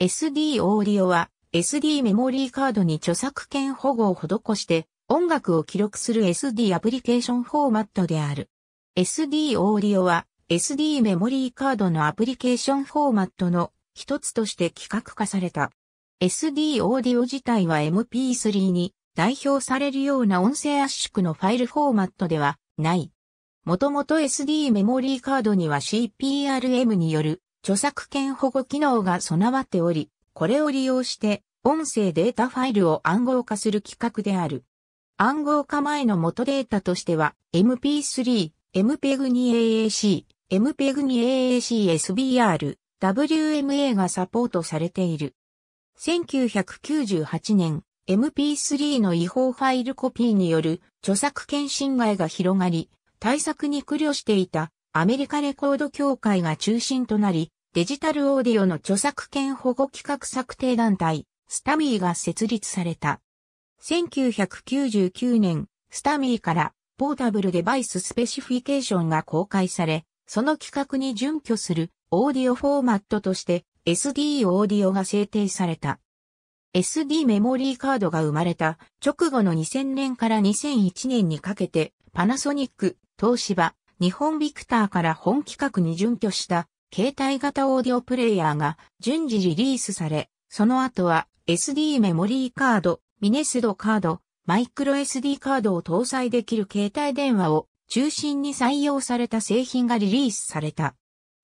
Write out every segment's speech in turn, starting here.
SD オーディオは SD メモリーカードに著作権保護を施して音楽を記録する SD アプリケーションフォーマットである。SD オーディオは SD メモリーカードのアプリケーションフォーマットの一つとして規格化された。SD オーディオ自体は MP3 に代表されるような音声圧縮のファイルフォーマットではない。もともと SD メモリーカードには CPRM による著作権保護機能が備わっており、これを利用して音声データファイルを暗号化する企画である。暗号化前の元データとしては MP3、MPEG 2 AAC、MPEG 2 AACSBR、WMA がサポートされている。1998年、MP3 の違法ファイルコピーによる著作権侵害が広がり、対策に苦慮していたアメリカレコード協会が中心となり、デジタルオーディオの著作権保護企画策定団体、スタミーが設立された。1999年、スタミーからポータブルデバイススペシフィケーションが公開され、その企画に準拠するオーディオフォーマットとして SD オーディオが制定された。SD メモリーカードが生まれた直後の2000年から2001年にかけてパナソニック、東芝、日本ビクターから本企画に準拠した携帯型オーディオプレイヤーが順次リリースされ、その後は SD メモリーカード、ミネスドカード、マイクロ SD カードを搭載できる携帯電話を中心に採用された製品がリリースされた。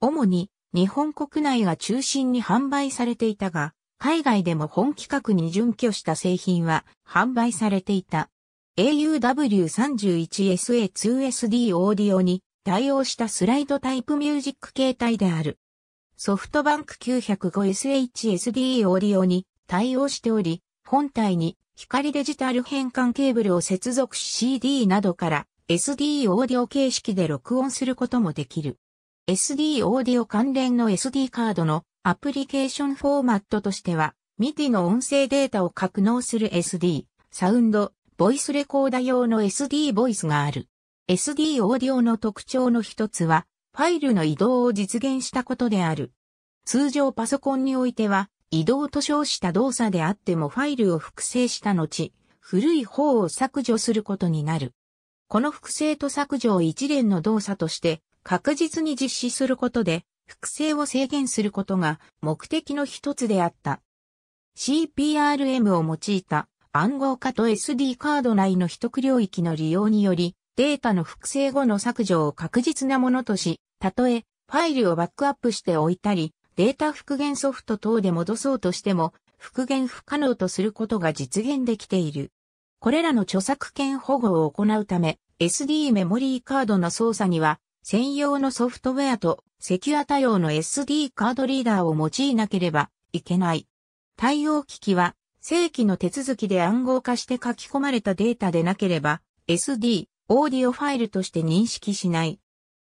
主に日本国内が中心に販売されていたが、海外でも本企画に準拠した製品は販売されていた。AUW31SA2SD オーディオに対応したスライドタイプミュージック形態である。ソフトバンク 905SHSD オーディオに対応しており、本体に光デジタル変換ケーブルを接続し CD などから SD オーディオ形式で録音することもできる。SD オーディオ関連の SD カードのアプリケーションフォーマットとしては、MIDI の音声データを格納する SD、サウンド、ボイスレコーダ用の SD ボイスがある。SD オーディオの特徴の一つは、ファイルの移動を実現したことである。通常パソコンにおいては、移動と称した動作であってもファイルを複製した後、古い方を削除することになる。この複製と削除を一連の動作として確実に実施することで、複製を制限することが目的の一つであった。CPRM を用いた暗号化と SD カード内の秘匿領域の利用により、データの複製後の削除を確実なものとし、たとえ、ファイルをバックアップしておいたり、データ復元ソフト等で戻そうとしても、復元不可能とすることが実現できている。これらの著作権保護を行うため、SD メモリーカードの操作には、専用のソフトウェアとセキュア対応の SD カードリーダーを用いなければいけない。対応機器は正規の手続きで暗号化して書き込まれたデータでなければ SD オーディオファイルとして認識しない。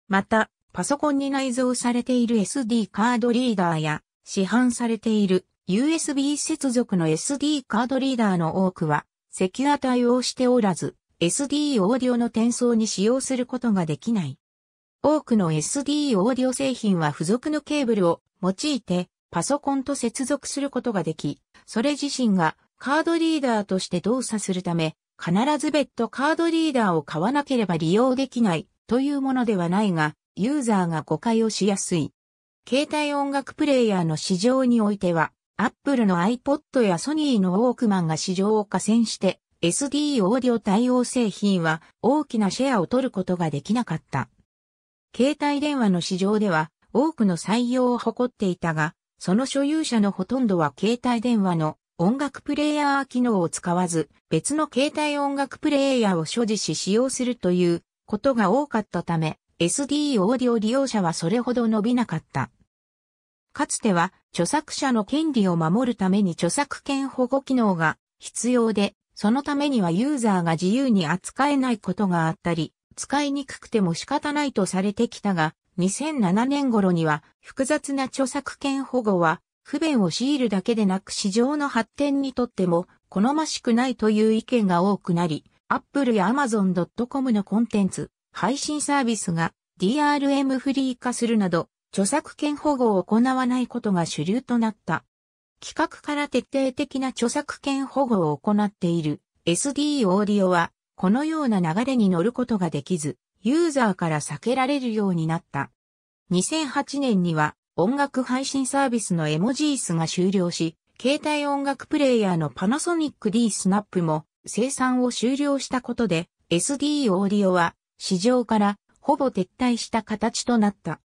また、パソコンに内蔵されている SD カードリーダーや、市販されている USB 接続の SD カードリーダーの多くは、セキュア対応しておらず、SD オーディオの転送に使用することができない。多くの SD オーディオ製品は付属のケーブルを用いてパソコンと接続することができ、それ自身がカードリーダーとして動作するため、必ず別途カードリーダーを買わなければ利用できないというものではないが、ユーザーが誤解をしやすい。携帯音楽プレイヤーの市場においては、Apple の iPod やソニーのウォークマンが市場を加戦して SD オーディオ対応製品は大きなシェアを取ることができなかった。携帯電話の市場では多くの採用を誇っていたが、その所有者のほとんどは携帯電話の音楽プレイヤー機能を使わず、別の携帯音楽プレイヤーを所持し使用するということが多かったため、SD オーディオ利用者はそれほど伸びなかった。かつては、著作者の権利を守るために著作権保護機能が必要で、そのためにはユーザーが自由に扱えないことがあったり、使いにくくても仕方ないとされてきたが、2007年頃には複雑な著作権保護は不便を強いるだけでなく市場の発展にとっても好ましくないという意見が多くなり、Apple や Amazon.com のコンテンツ、配信サービスが DRM フリー化するなど、著作権保護を行わないことが主流となった。企画から徹底的な著作権保護を行っている SD オーディオは、このような流れに乗ることができず、ユーザーから避けられるようになった。2008年には音楽配信サービスのエモジースが終了し、携帯音楽プレイヤーのパナソニック D スナップも生産を終了したことで SD オーディオは市場からほぼ撤退した形となった。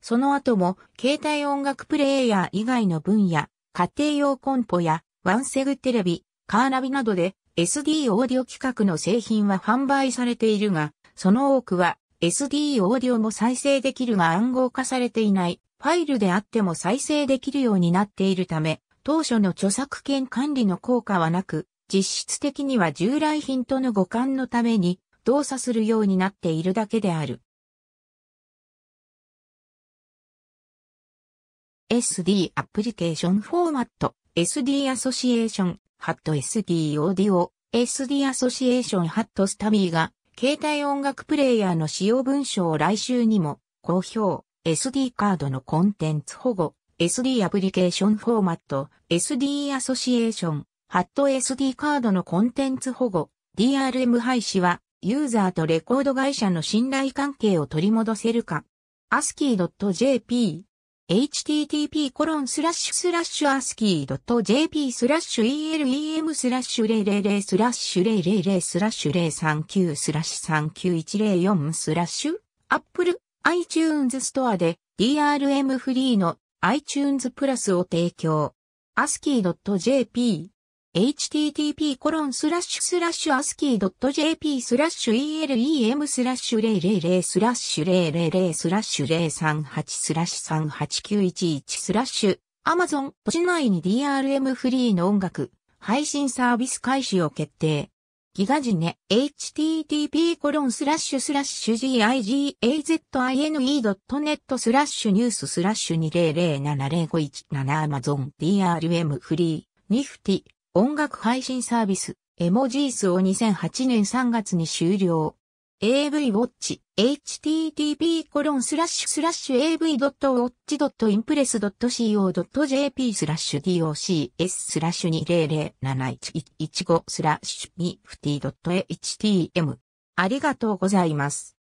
その後も携帯音楽プレイヤー以外の分野、家庭用コンポやワンセグテレビ、カーナビなどで SD オーディオ規格の製品は販売されているが、その多くは SD オーディオも再生できるが暗号化されていないファイルであっても再生できるようになっているため、当初の著作権管理の効果はなく、実質的には従来品との互換のために動作するようになっているだけである。SD アプリケーションフォーマット SD アソシエーションハット SD オーディオ SD アソシエーションハットスタビーが携帯音楽プレイヤーの使用文書を来週にも公表。SD カードのコンテンツ保護、SD アプリケーションフォーマット、SD アソシエーション、ハット SD カードのコンテンツ保護、DRM 廃止は、ユーザーとレコード会社の信頼関係を取り戻せるか。ASCII.jp http コロンスラッシュスラッシュアスキー .jp スラッシュ elem スラッシュ000スラッシュ000スラッシュ039スラッシュ39104スラッシュアップル iTunes ストアで DRM フリーの iTunes プラスを提供。ASCII.jp http コロンスラッシュスラッシュ ASCII.jp スラッシュ elem スラッシュ000スラッシュ000スラッシュ038スラッシュ38911スラッシュ Amazon 市内に DRM フリーの音楽配信サービス開始を決定。ギガジネ http コロンスラッシュスラッシュ gigazine.net スラッシュニューススラッシュ2007051 Amazon DRM フリーニフティ音楽配信サービスエモジースを2008年3月に終了 AV ウォッチ http://av.watch.impress.co.jp スラッシュ docs スラッシュ2 0 0 7 1 1 5スラッシュ mifty.htm ありがとうございます。